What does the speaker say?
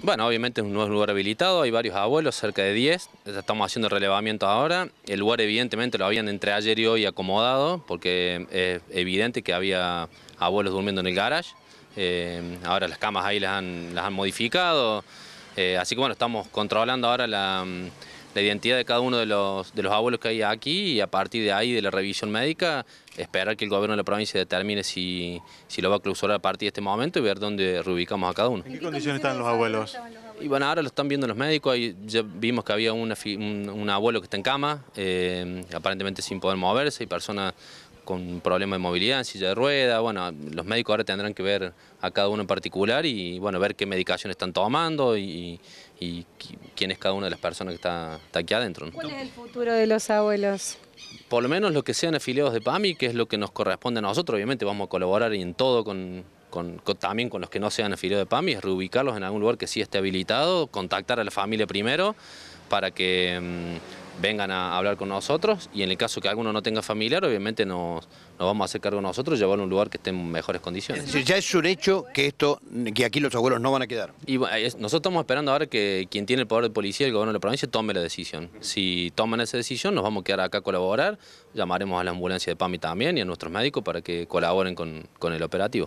Bueno, obviamente es un nuevo lugar habilitado, hay varios abuelos, cerca de 10, estamos haciendo relevamiento ahora. El lugar evidentemente lo habían entre ayer y hoy acomodado, porque es evidente que había abuelos durmiendo en el garage. Eh, ahora las camas ahí las han, las han modificado, eh, así que bueno, estamos controlando ahora la la identidad de cada uno de los, de los abuelos que hay aquí y a partir de ahí de la revisión médica esperar que el gobierno de la provincia determine si, si lo va a clausurar a partir de este momento y ver dónde reubicamos a cada uno. ¿En qué condiciones están los abuelos? Y bueno, ahora lo están viendo los médicos, ahí ya vimos que había un, abuelo que está en cama, eh, aparentemente sin poder moverse hay personas con problemas de movilidad, en silla de rueda, bueno, los médicos ahora tendrán que ver a cada uno en particular y bueno, ver qué medicación están tomando y, quién es cada una de las personas que está, aquí adentro. ¿Cuál es el futuro de los abuelos? Por lo menos los que sean afiliados de PAMI, que es lo que nos corresponde a nosotros, obviamente vamos a colaborar en todo con, también con los que no sean afiliados de PAMI, es reubicarlos en algún lugar que sí esté habilitado, contactar a la familia primero para que... Mm, vengan a hablar con nosotros y en el caso que alguno no tenga familiar, obviamente nos, nos vamos a hacer cargo nosotros y llevarlo a un lugar que esté en mejores condiciones. ya es un hecho que esto, que aquí los abuelos no van a quedar. Y nosotros estamos esperando ahora que quien tiene el poder de policía, el gobierno de la provincia, tome la decisión. Si toman esa decisión, nos vamos a quedar acá a colaborar, llamaremos a la ambulancia de PAMI también y a nuestros médicos para que colaboren con el operativo.